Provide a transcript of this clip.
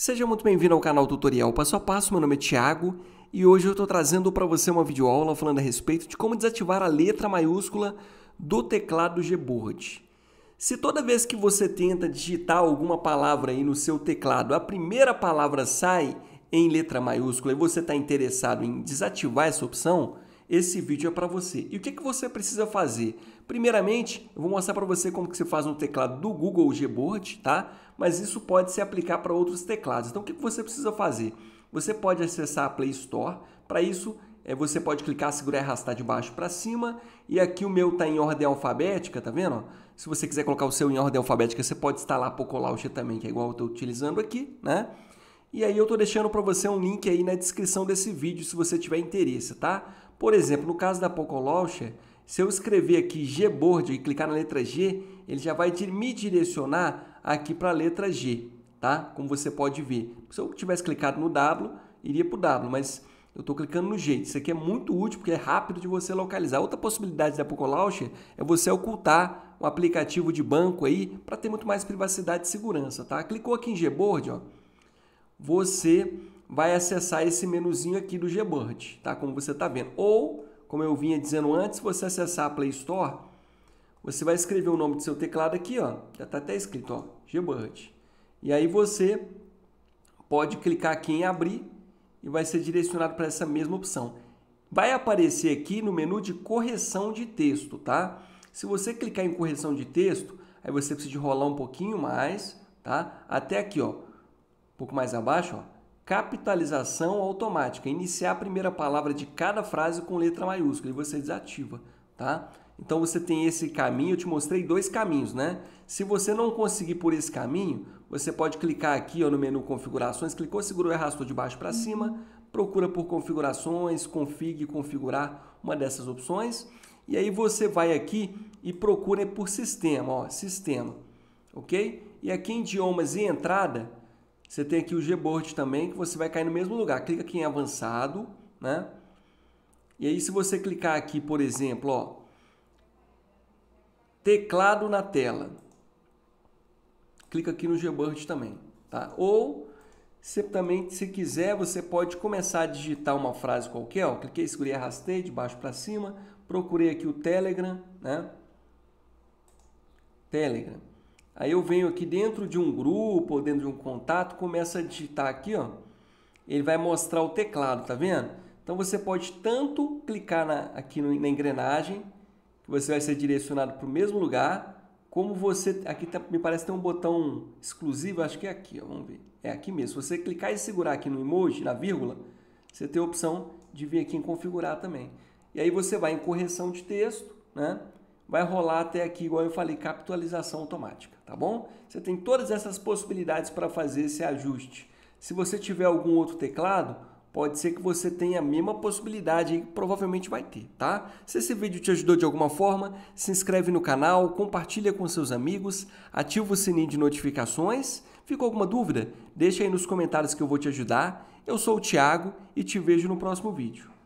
Seja muito bem-vindo ao canal Tutorial Passo a Passo, meu nome é Thiago e hoje eu estou trazendo para você uma videoaula falando a respeito de como desativar a letra maiúscula do teclado Gboard. Se toda vez que você tenta digitar alguma palavra aí no seu teclado, a primeira palavra sai em letra maiúscula e você está interessado em desativar essa opção, esse vídeo é para você. E o que, que você precisa fazer? Primeiramente, eu vou mostrar para você como que você faz um teclado do Google Gboard, tá? Mas isso pode se aplicar para outros teclados. Então, o que, que você precisa fazer? Você pode acessar a Play Store. Para isso, é, você pode clicar, segurar e arrastar de baixo para cima. E aqui o meu está em ordem alfabética, tá vendo? Se você quiser colocar o seu em ordem alfabética, você pode instalar a Launcher também, que é igual eu estou utilizando aqui, né? E aí eu estou deixando para você um link aí na descrição desse vídeo, se você tiver interesse, tá? Por exemplo, no caso da Poco Launcher, se eu escrever aqui Gboard e clicar na letra G, ele já vai me direcionar aqui para a letra G, tá? Como você pode ver. Se eu tivesse clicado no W, iria para o W, mas eu estou clicando no G. Isso aqui é muito útil porque é rápido de você localizar. Outra possibilidade da Poco Launcher é você ocultar um aplicativo de banco aí para ter muito mais privacidade e segurança, tá? Clicou aqui em Gboard, ó, você vai acessar esse menuzinho aqui do Gboard, tá? Como você está vendo. Ou, como eu vinha dizendo antes, você acessar a Play Store, você vai escrever o nome do seu teclado aqui, ó. Já está até escrito, ó, Gboard. E aí você pode clicar aqui em abrir e vai ser direcionado para essa mesma opção. Vai aparecer aqui no menu de correção de texto, tá? Se você clicar em correção de texto, aí você precisa rolar um pouquinho mais, tá? Até aqui, ó, um pouco mais abaixo, ó, capitalização automática. Iniciar a primeira palavra de cada frase com letra maiúscula e você desativa, tá? Então você tem esse caminho, eu te mostrei dois caminhos, né? Se você não conseguir por esse caminho, você pode clicar aqui ó, no menu configurações, clicou, segurou e arrastou de baixo para cima, procura por configurações, config, configurar uma dessas opções. E aí você vai aqui e procura por sistema, ó, sistema, ok? E aqui em idiomas e entrada, você tem aqui o Gboard também, que você vai cair no mesmo lugar. Clica aqui em avançado, né? E aí se você clicar aqui, por exemplo, ó, teclado na tela. Clica aqui no Gboard também, tá? Ou você também, se quiser, você pode começar a digitar uma frase qualquer, ó. Cliquei, segurei, arrastei de baixo para cima, procurei aqui o Telegram, né? Telegram. Aí eu venho aqui dentro de um grupo ou dentro de um contato, começa a digitar aqui, ó. Ele vai mostrar o teclado, tá vendo? Então você pode tanto clicar na, aqui no, na engrenagem, que você vai ser direcionado para o mesmo lugar, como você aqui tá, me parece tem um botão exclusivo, acho que é aqui, ó, vamos ver. É aqui mesmo. Se você clicar e segurar aqui no emoji, na vírgula, você tem a opção de vir aqui em configurar também. E aí você vai em correção de texto, né? vai rolar até aqui, igual eu falei, capitalização automática, tá bom? Você tem todas essas possibilidades para fazer esse ajuste. Se você tiver algum outro teclado, pode ser que você tenha a mesma possibilidade e provavelmente vai ter, tá? Se esse vídeo te ajudou de alguma forma, se inscreve no canal, compartilha com seus amigos, ativa o sininho de notificações. Ficou alguma dúvida? Deixa aí nos comentários que eu vou te ajudar. Eu sou o Thiago e te vejo no próximo vídeo.